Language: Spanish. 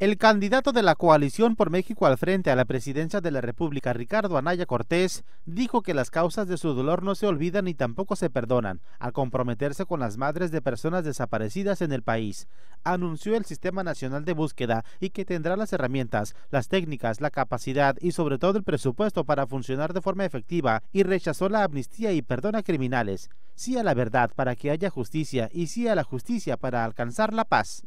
El candidato de la coalición por México al frente a la presidencia de la República, Ricardo Anaya Cortés, dijo que las causas de su dolor no se olvidan ni tampoco se perdonan, al comprometerse con las madres de personas desaparecidas en el país. Anunció el Sistema Nacional de Búsqueda y que tendrá las herramientas, las técnicas, la capacidad y sobre todo el presupuesto para funcionar de forma efectiva y rechazó la amnistía y perdón a criminales. Sí a la verdad para que haya justicia y sí a la justicia para alcanzar la paz.